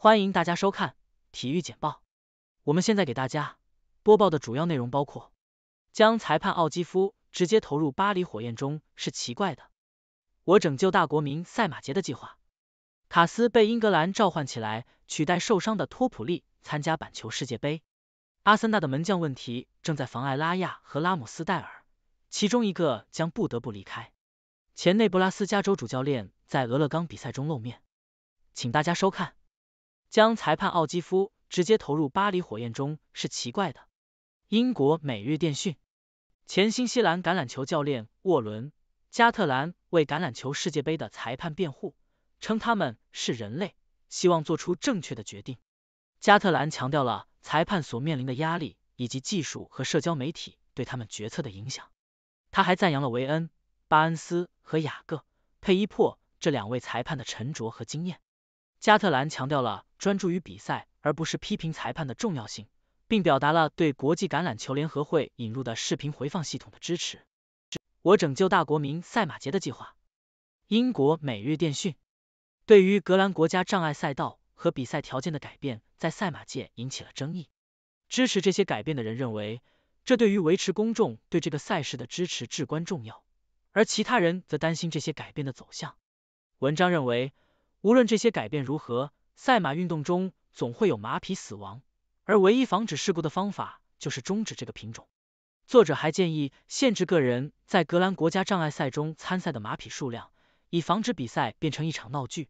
欢迎大家收看体育简报。我们现在给大家播报的主要内容包括：将裁判奥基夫直接投入巴黎火焰中是奇怪的；我拯救大国民赛马节的计划；卡斯被英格兰召唤起来取代受伤的托普利参加板球世界杯；阿森纳的门将问题正在妨碍拉亚和拉姆斯戴尔，其中一个将不得不离开；前内布拉斯加州主教练在俄勒冈比赛中露面。请大家收看。将裁判奥基夫直接投入巴黎火焰中是奇怪的。英国每日电讯前新西兰橄榄球教练沃伦·加特兰为橄榄球世界杯的裁判辩护，称他们是人类，希望做出正确的决定。加特兰强调了裁判所面临的压力，以及技术和社交媒体对他们决策的影响。他还赞扬了韦恩·巴恩斯和雅各·佩伊珀这两位裁判的沉着和经验。加特兰强调了专注于比赛而不是批评裁判的重要性，并表达了对国际橄榄球联合会引入的视频回放系统的支持。我拯救大国民赛马节的计划。英国每日电讯对于格兰国家障碍赛道和比赛条件的改变，在赛马界引起了争议。支持这些改变的人认为，这对于维持公众对这个赛事的支持至关重要，而其他人则担心这些改变的走向。文章认为。无论这些改变如何，赛马运动中总会有马匹死亡，而唯一防止事故的方法就是终止这个品种。作者还建议限制个人在格兰国家障碍赛中参赛的马匹数量，以防止比赛变成一场闹剧。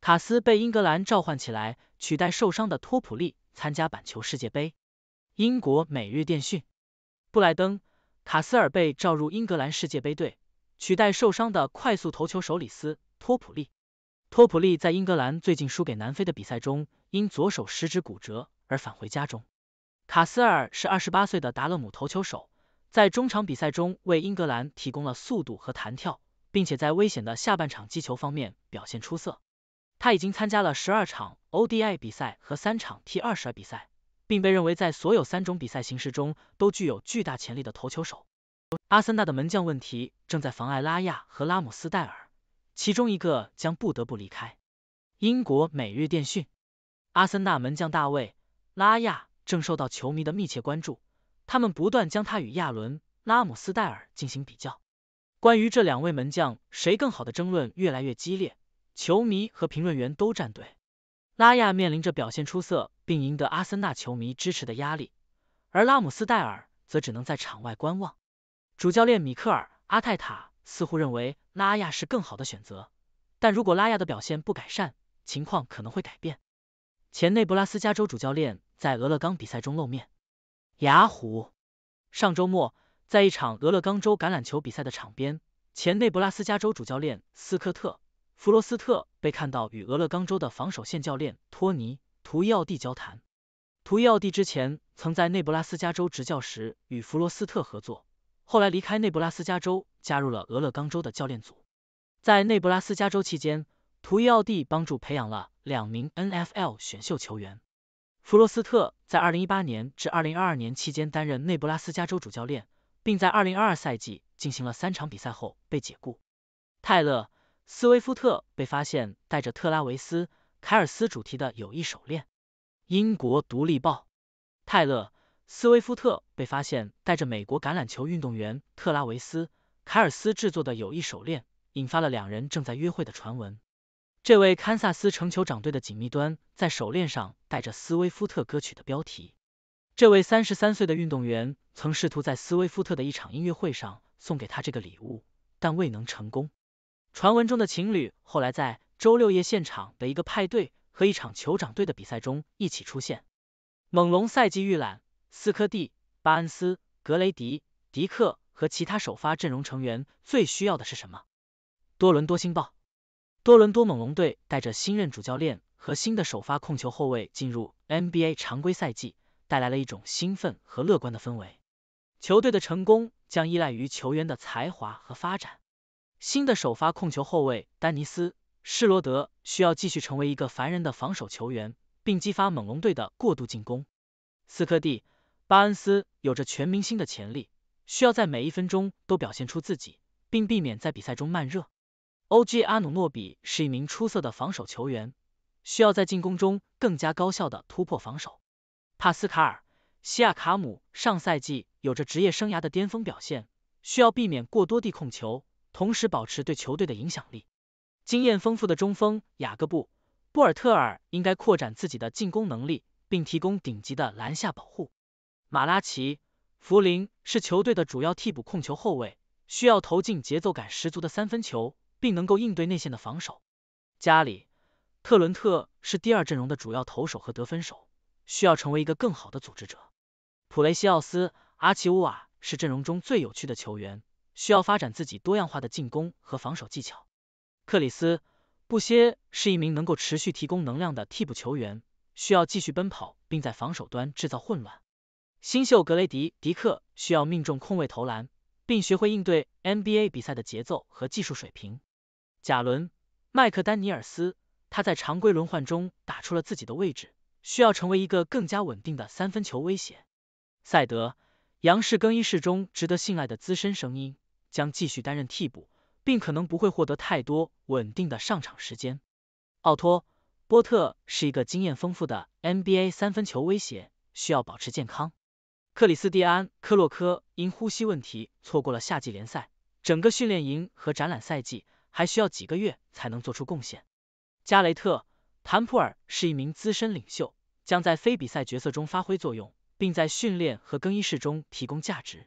卡斯被英格兰召唤起来，取代受伤的托普利参加板球世界杯。英国每日电讯：布莱登·卡斯尔被召入英格兰世界杯队，取代受伤的快速投球手里斯·托普利。托普利在英格兰最近输给南非的比赛中，因左手食指骨折而返回家中。卡斯尔是二十八岁的达勒姆投球手，在中场比赛中为英格兰提供了速度和弹跳，并且在危险的下半场击球方面表现出色。他已经参加了十二场 ODI 比赛和三场 T 二十二比赛，并被认为在所有三种比赛形式中都具有巨大潜力的投球手。阿森纳的门将问题正在妨碍拉亚和拉姆斯戴尔。其中一个将不得不离开。英国每日电讯，阿森纳门将大卫拉亚正受到球迷的密切关注，他们不断将他与亚伦拉姆斯戴尔进行比较。关于这两位门将谁更好的争论越来越激烈，球迷和评论员都站队。拉亚面临着表现出色并赢得阿森纳球迷支持的压力，而拉姆斯戴尔则只能在场外观望。主教练米克尔阿泰塔。似乎认为拉亚是更好的选择，但如果拉亚的表现不改善，情况可能会改变。前内布拉斯加州主教练在俄勒冈比赛中露面。雅虎上周末，在一场俄勒冈州橄榄球比赛的场边，前内布拉斯加州主教练斯科特·弗罗斯特被看到与俄勒冈州的防守线教练托尼·图伊奥蒂交谈。图伊奥蒂之前曾在内布拉斯加州执教时与弗罗斯特合作。后来离开内布拉斯加州，加入了俄勒冈州的教练组。在内布拉斯加州期间，图伊奥蒂帮助培养了两名 NFL 选秀球员。弗罗斯特在二零一八年至二零二二年期间担任内布拉斯加州主教练，并在二零二二赛季进行了三场比赛后被解雇。泰勒·斯威夫特被发现带着特拉维斯·凯尔斯主题的友谊手链。英国独立报，泰勒。斯威夫特被发现带着美国橄榄球运动员特拉维斯·凯尔斯制作的友谊手链，引发了两人正在约会的传闻。这位堪萨斯城酋长队的紧密端在手链上带着斯威夫特歌曲的标题。这位三十三岁的运动员曾试图在斯威夫特的一场音乐会上送给他这个礼物，但未能成功。传闻中的情侣后来在周六夜现场的一个派对和一场酋长队的比赛中一起出现。猛龙赛季预览。斯科蒂、巴恩斯、格雷迪、迪克和其他首发阵容成员最需要的是什么？多伦多星报，多伦多猛龙队带着新任主教练和新的首发控球后卫进入 NBA 常规赛季，带来了一种兴奋和乐观的氛围。球队的成功将依赖于球员的才华和发展。新的首发控球后卫丹尼斯·施罗德需要继续成为一个烦人的防守球员，并激发猛龙队的过度进攻。斯科蒂。巴恩斯有着全明星的潜力，需要在每一分钟都表现出自己，并避免在比赛中慢热。O.G. 阿努诺比是一名出色的防守球员，需要在进攻中更加高效的突破防守。帕斯卡尔、西亚卡姆上赛季有着职业生涯的巅峰表现，需要避免过多地控球，同时保持对球队的影响力。经验丰富的中锋雅各布·布尔特尔应该扩展自己的进攻能力，并提供顶级的篮下保护。马拉奇、福林是球队的主要替补控球后卫，需要投进节奏感十足的三分球，并能够应对内线的防守。加里特伦特是第二阵容的主要投手和得分手，需要成为一个更好的组织者。普雷西奥斯、阿奇乌瓦是阵容中最有趣的球员，需要发展自己多样化的进攻和防守技巧。克里斯布歇是一名能够持续提供能量的替补球员，需要继续奔跑，并在防守端制造混乱。新秀格雷迪·迪克需要命中空位投篮，并学会应对 NBA 比赛的节奏和技术水平。贾伦·麦克丹尼尔斯，他在常规轮换中打出了自己的位置，需要成为一个更加稳定的三分球威胁。赛德杨氏更衣室中值得信赖的资深声音将继续担任替补，并可能不会获得太多稳定的上场时间。奥托·波特是一个经验丰富的 NBA 三分球威胁，需要保持健康。克里斯蒂安·科洛科因呼吸问题错过了夏季联赛，整个训练营和展览赛季还需要几个月才能做出贡献。加雷特·坦普尔是一名资深领袖，将在非比赛角色中发挥作用，并在训练和更衣室中提供价值。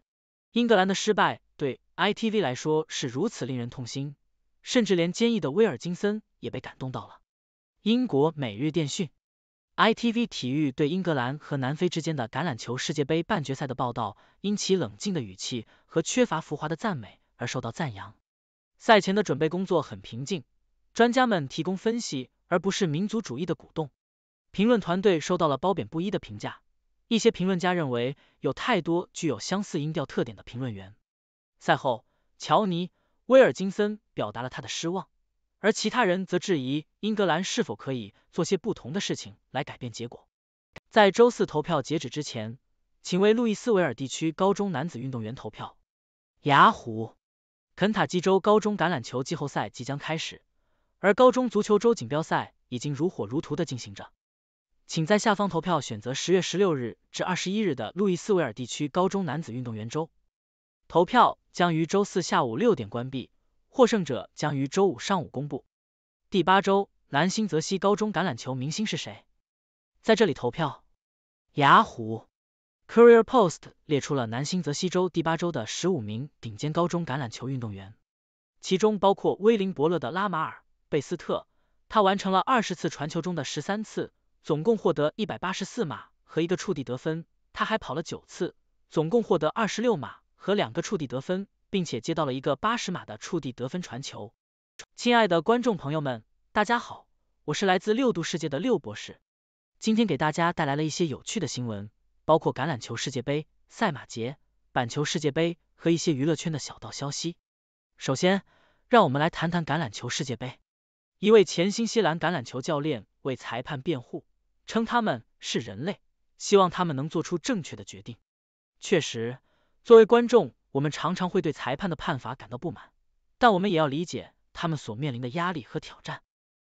英格兰的失败对 ITV 来说是如此令人痛心，甚至连坚毅的威尔金森也被感动到了。英国每日电讯。ITV 体育对英格兰和南非之间的橄榄球世界杯半决赛的报道，因其冷静的语气和缺乏浮华的赞美而受到赞扬。赛前的准备工作很平静，专家们提供分析而不是民族主义的鼓动。评论团队收到了褒贬不一的评价，一些评论家认为有太多具有相似音调特点的评论员。赛后，乔尼·威尔金森表达了他的失望。而其他人则质疑英格兰是否可以做些不同的事情来改变结果。在周四投票截止之前，请为路易斯维尔地区高中男子运动员投票。雅虎，肯塔基州高中橄榄球季后赛即将开始，而高中足球州锦标赛已经如火如荼的进行着。请在下方投票选择十月十六日至二十一日的路易斯维尔地区高中男子运动员周。投票将于周四下午六点关闭。获胜者将于周五上午公布。第八周南新泽西高中橄榄球明星是谁？在这里投票。雅虎、Career Post 列出了南新泽西州第八周的十五名顶尖高中橄榄球运动员，其中包括威灵伯勒的拉马尔·贝斯特。他完成了二十次传球中的十三次，总共获得一百八十四码和一个触地得分。他还跑了九次，总共获得二十六码和两个触地得分。并且接到了一个八十码的触地得分传球。亲爱的观众朋友们，大家好，我是来自六度世界的六博士。今天给大家带来了一些有趣的新闻，包括橄榄球世界杯、赛马节、板球世界杯和一些娱乐圈的小道消息。首先，让我们来谈谈橄榄球世界杯。一位前新西兰橄榄球教练为裁判辩护，称他们是人类，希望他们能做出正确的决定。确实，作为观众。我们常常会对裁判的判罚感到不满，但我们也要理解他们所面临的压力和挑战。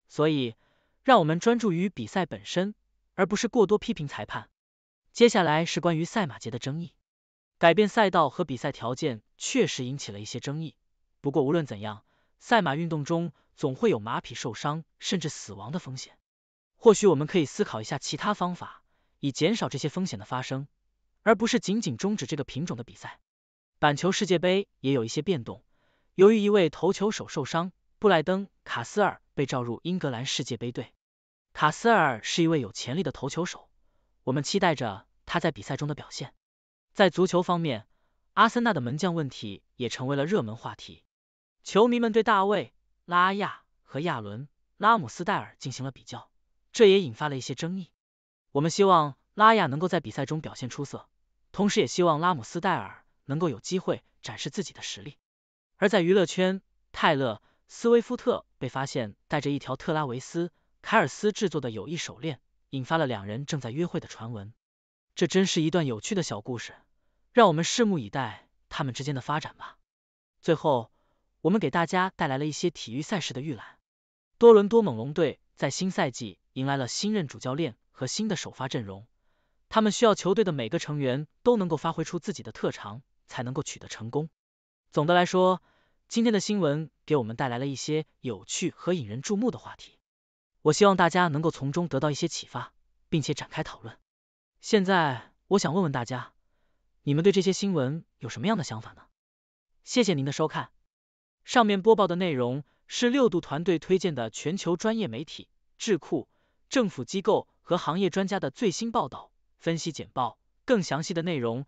所以，让我们专注于比赛本身，而不是过多批评裁判。接下来是关于赛马节的争议，改变赛道和比赛条件确实引起了一些争议。不过，无论怎样，赛马运动中总会有马匹受伤甚至死亡的风险。或许我们可以思考一下其他方法，以减少这些风险的发生，而不是仅仅终止这个品种的比赛。板球世界杯也有一些变动，由于一位投球手受伤，布莱登·卡斯尔被召入英格兰世界杯队。卡斯尔是一位有潜力的投球手，我们期待着他在比赛中的表现。在足球方面，阿森纳的门将问题也成为了热门话题，球迷们对大卫·拉亚和亚伦·拉姆斯戴尔进行了比较，这也引发了一些争议。我们希望拉亚能够在比赛中表现出色，同时也希望拉姆斯戴尔。能够有机会展示自己的实力。而在娱乐圈，泰勒·斯威夫特被发现带着一条特拉维斯·凯尔斯制作的友谊手链，引发了两人正在约会的传闻。这真是一段有趣的小故事，让我们拭目以待他们之间的发展吧。最后，我们给大家带来了一些体育赛事的预览。多伦多猛龙队在新赛季迎来了新任主教练和新的首发阵容，他们需要球队的每个成员都能够发挥出自己的特长。才能够取得成功。总的来说，今天的新闻给我们带来了一些有趣和引人注目的话题。我希望大家能够从中得到一些启发，并且展开讨论。现在，我想问问大家，你们对这些新闻有什么样的想法呢？谢谢您的收看。上面播报的内容是六度团队推荐的全球专业媒体、智库、政府机构和行业专家的最新报道、分析简报。更详细的内容。